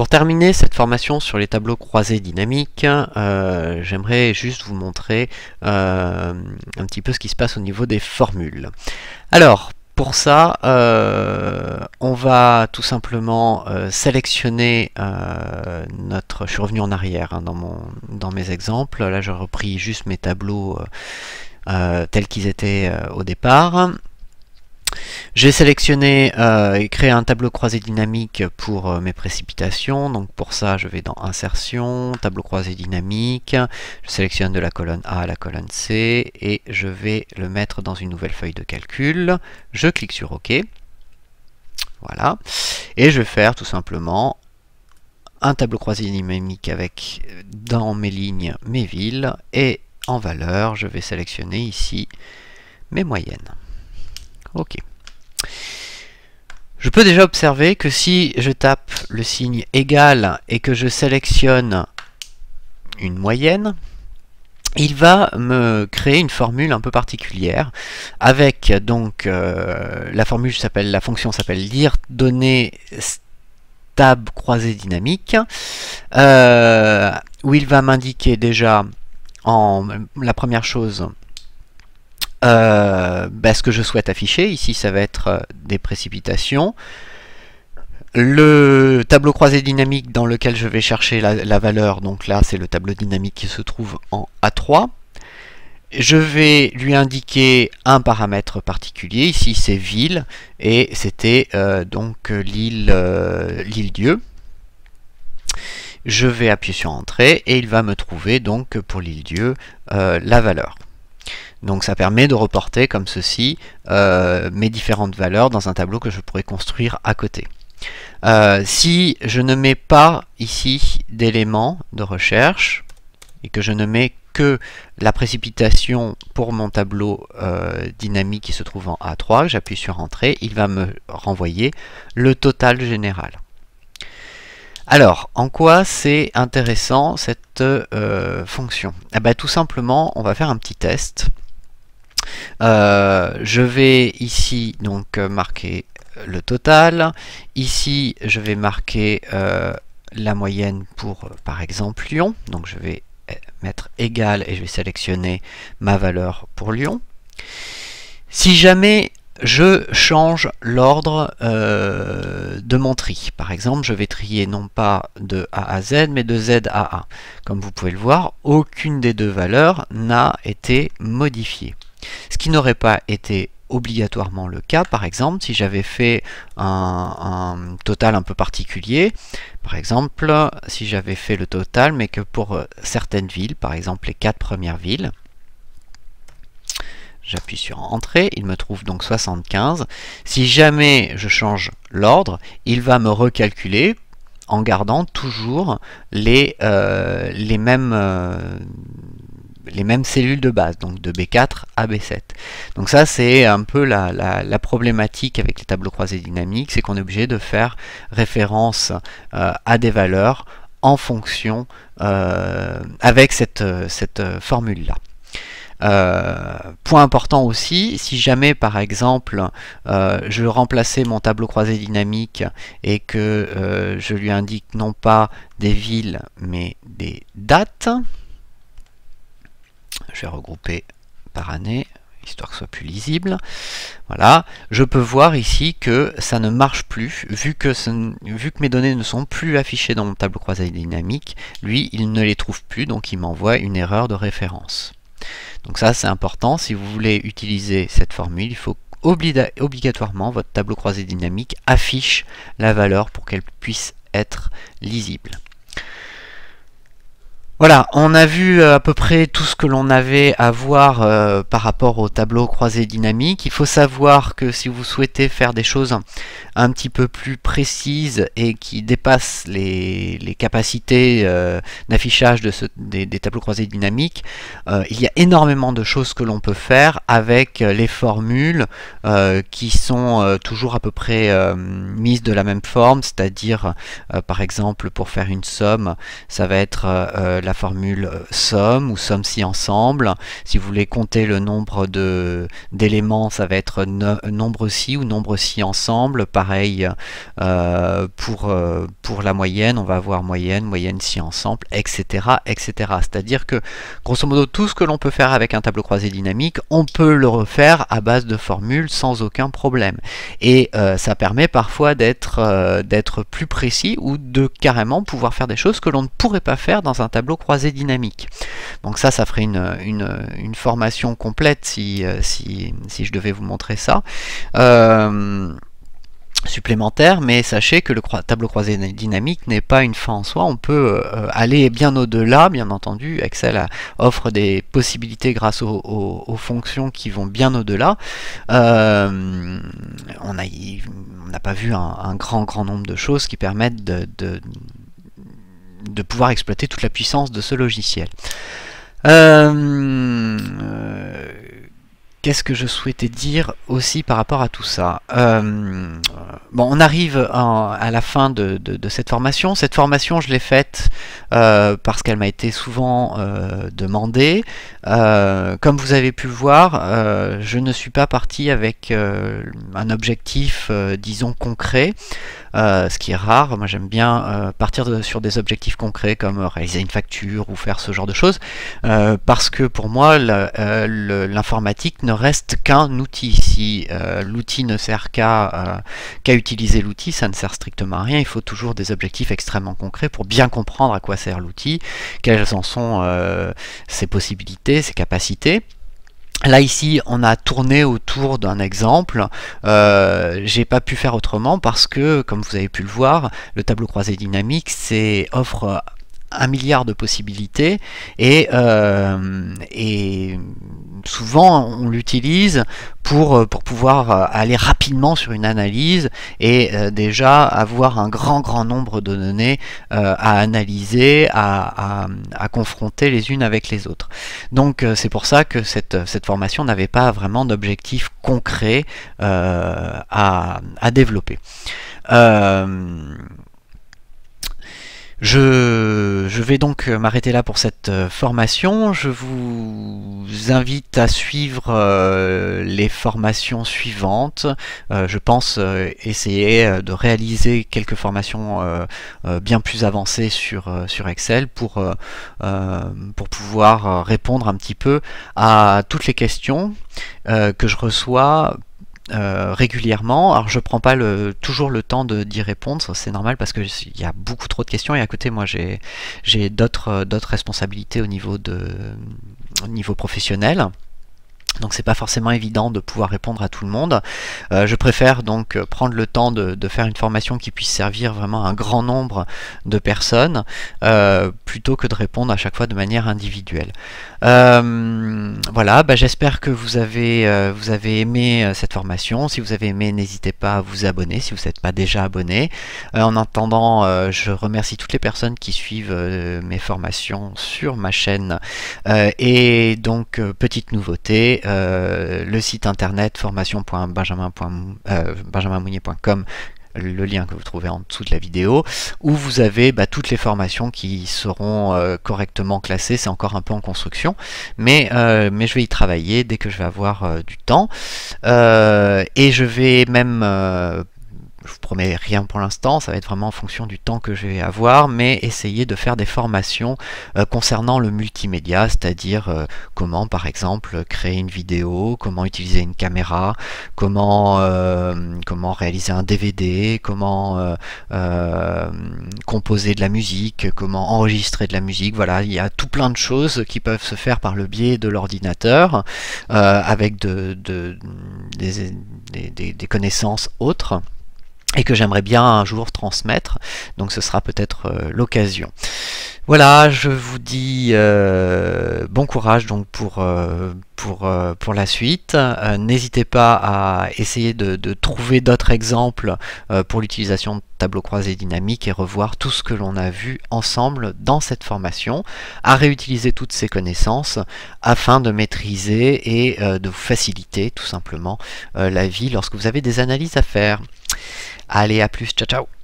Pour terminer cette formation sur les tableaux croisés dynamiques, euh, j'aimerais juste vous montrer euh, un petit peu ce qui se passe au niveau des formules. Alors, pour ça, euh, on va tout simplement sélectionner notre... Je suis revenu en arrière hein, dans, mon, dans mes exemples. Là, j'ai repris juste mes tableaux tels qu'ils étaient au départ. J'ai sélectionné euh, et créé un tableau croisé dynamique pour euh, mes précipitations. Donc pour ça, je vais dans Insertion, tableau croisé dynamique. Je sélectionne de la colonne A à la colonne C et je vais le mettre dans une nouvelle feuille de calcul. Je clique sur OK. Voilà. Et je vais faire tout simplement un tableau croisé dynamique avec dans mes lignes mes villes et en valeur, je vais sélectionner ici mes moyennes. OK. Je peux déjà observer que si je tape le signe égal et que je sélectionne une moyenne, il va me créer une formule un peu particulière avec donc euh, la formule s'appelle la fonction s'appelle lire données tab croisée dynamique euh, où il va m'indiquer déjà en la première chose euh, bah, ce que je souhaite afficher. Ici, ça va être euh, des précipitations. Le tableau croisé dynamique dans lequel je vais chercher la, valeur, donc là c'est le tableau dynamique qui se trouve en A3. Je vais lui indiquer un paramètre particulier, ici c'est ville, et c'était euh, donc l'île Dieu. Je vais appuyer sur Entrée, et il va me trouver donc pour l'île Dieu la valeur. Donc ça permet de reporter comme ceci euh, mes différentes valeurs dans un tableau que je pourrais construire à côté. Euh, si je ne mets pas ici d'éléments de recherche et que je ne mets que la précipitation pour mon tableau euh, dynamique qui se trouve en A3, j'appuie sur Entrée, il va me renvoyer le total général. Alors, en quoi c'est intéressant cette euh, fonction eh ben, Tout simplement, on va faire un petit test. Euh, je vais ici donc euh, marquer le total. Ici, je vais marquer la moyenne pour, par exemple, Lyon. Donc, je vais mettre égal et je vais sélectionner ma valeur pour Lyon. Si jamais je change l'ordre euh, de mon tri. Par exemple, je vais trier non pas de A à Z, mais de Z à A. Comme vous pouvez le voir, aucune des deux valeurs n'a été modifiée. Ce qui n'aurait pas été obligatoirement le cas, par exemple, si j'avais fait un, total un peu particulier, par exemple, si j'avais fait le total, mais que pour euh, certaines villes, par exemple les quatre premières villes, J'appuie sur Entrée, il me trouve donc 75. Si jamais je change l'ordre, il va me recalculer en gardant toujours les, euh, les, mêmes, euh, les mêmes cellules de base, donc de B4 à B7. Donc ça c'est un peu la, problématique avec les tableaux croisés dynamiques, c'est qu'on est obligé de faire référence euh, à des valeurs en fonction avec cette, cette formule-là. Euh, point important aussi, si jamais par exemple euh, je remplaçais mon tableau croisé dynamique et que euh, je lui indique non pas des villes mais des dates, je vais regrouper par année histoire que ce soit plus lisible. Voilà, je peux voir ici que ça ne marche plus, vu que, vu que mes données ne sont plus affichées dans mon tableau croisé dynamique, lui, il ne les trouve plus, donc il m'envoie une erreur de référence. Donc ça c'est important, si vous voulez utiliser cette formule, il faut obligatoirement votre tableau croisé dynamique affiche la valeur pour qu'elle puisse être lisible. Voilà, on a vu euh, à peu près tout ce que l'on avait à voir euh, par rapport au tableau croisé dynamique. Il faut savoir que si vous souhaitez faire des choses un petit peu plus précise et qui dépasse les, capacités euh, d'affichage de des, des, tableaux croisés dynamiques, euh, il y a énormément de choses que l'on peut faire avec euh, les formules qui sont toujours à peu près mises de la même forme, c'est-à-dire par exemple pour faire une somme, ça va être la formule somme ou somme si ensemble. Si vous voulez compter le nombre d'éléments, ça va être nombre si ou nombre si ensemble par euh, pour, euh, pour la moyenne, on va avoir moyenne, moyenne si ensemble, etc. etc. C'est-à-dire que, grosso modo, tout ce que l'on peut faire avec un tableau croisé dynamique, on peut le refaire à base de formules sans aucun problème. Et euh, ça permet parfois d'être d'être plus précis ou de carrément pouvoir faire des choses que l'on ne pourrait pas faire dans un tableau croisé dynamique. Donc ça, ça ferait une, une, formation complète si, si, si, je devais vous montrer ça supplémentaire, mais sachez que le tableau croisé dynamique n'est pas une fin en soi, on peut euh, aller bien au-delà, bien entendu, Excel offre des possibilités grâce aux, fonctions qui vont bien au-delà. Euh, on n'a on pas vu un, grand grand nombre de choses qui permettent de, de, pouvoir exploiter toute la puissance de ce logiciel. Euh, Qu'est-ce que je souhaitais dire aussi par rapport à tout ça euh, Bon, on arrive à, la fin de, cette formation. Cette formation, je l'ai faite euh, parce qu'elle m'a été souvent euh, demandée. comme vous avez pu le voir, je ne suis pas parti avec un objectif, disons, concret. Euh, ce qui est rare. Moi j'aime bien euh, partir sur des objectifs concrets comme euh, réaliser une facture ou faire ce genre de choses, parce que pour moi l'informatique ne reste qu'un outil. Si l'outil ne sert qu'à utiliser l'outil, ça ne sert strictement à rien. Il faut toujours des objectifs extrêmement concrets pour bien comprendre à quoi sert l'outil, quelles en sont ses possibilités, ses capacités. Là ici on a tourné autour d'un exemple, euh, j'ai pas pu faire autrement parce que comme vous avez pu le voir le tableau croisé dynamique c'est offre un milliard de possibilités et, euh, souvent on l'utilise pour, euh, pour pouvoir euh, aller rapidement sur une analyse et déjà avoir un grand grand nombre de données à analyser, à, confronter les unes avec les autres. Donc c'est pour ça que cette, cette formation n'avait pas vraiment d'objectif concret à, à, développer. Je, vais donc euh, m'arrêter là pour cette euh, formation. Je vous invite à suivre euh, les formations suivantes. je pense essayer de réaliser quelques formations bien plus avancées sur, sur Excel pour, pour pouvoir répondre un petit peu à toutes les questions que je reçois euh, régulièrement. Alors je prends pas le, toujours le temps d'y répondre, c'est normal parce qu'il y a beaucoup trop de questions et à côté moi j'ai euh, d'autres responsabilités au niveau, de, au niveau professionnel. Donc c'est pas forcément évident de pouvoir répondre à tout le monde. Euh, je préfère donc euh, prendre le temps de, faire une formation qui puisse servir vraiment un grand nombre de personnes euh, plutôt que de répondre à chaque fois de manière individuelle. voilà, bah, j'espère que vous avez, vous avez aimé cette formation. Si vous avez aimé, n'hésitez pas à vous abonner si vous n'êtes pas déjà abonné. en attendant, je remercie toutes les personnes qui suivent mes formations sur ma chaîne. et donc, petite nouveauté euh, le site internet formation.benjaminmounier.com euh, le lien que vous trouvez en dessous de la vidéo, où vous avez bah, toutes les formations qui seront euh, correctement classées, c'est encore un peu en construction, mais, mais je vais y travailler dès que je vais avoir du temps, et je vais même je vous promets rien pour l'instant, ça va être vraiment en fonction du temps que je vais avoir, mais essayer de faire des formations euh, concernant le multimédia, c'est-à-dire euh, comment par exemple créer une vidéo, comment utiliser une caméra, comment, euh, comment réaliser un DVD, comment composer de la musique, comment enregistrer de la musique, voilà, il y a tout plein de choses qui peuvent se faire par le biais de l'ordinateur avec des connaissances autres et que j'aimerais bien un jour transmettre. Donc ce sera peut-être euh, l'occasion. Voilà, je vous dis euh, bon courage donc pour, euh, pour, pour la suite. N'hésitez pas à essayer de, de trouver d'autres exemples pour l'utilisation de tableaux croisés dynamiques et revoir tout ce que l'on a vu ensemble dans cette formation, à réutiliser toutes ces connaissances afin de maîtriser et de vous faciliter tout simplement la vie lorsque vous avez des analyses à faire. Allez, à plus, ciao ciao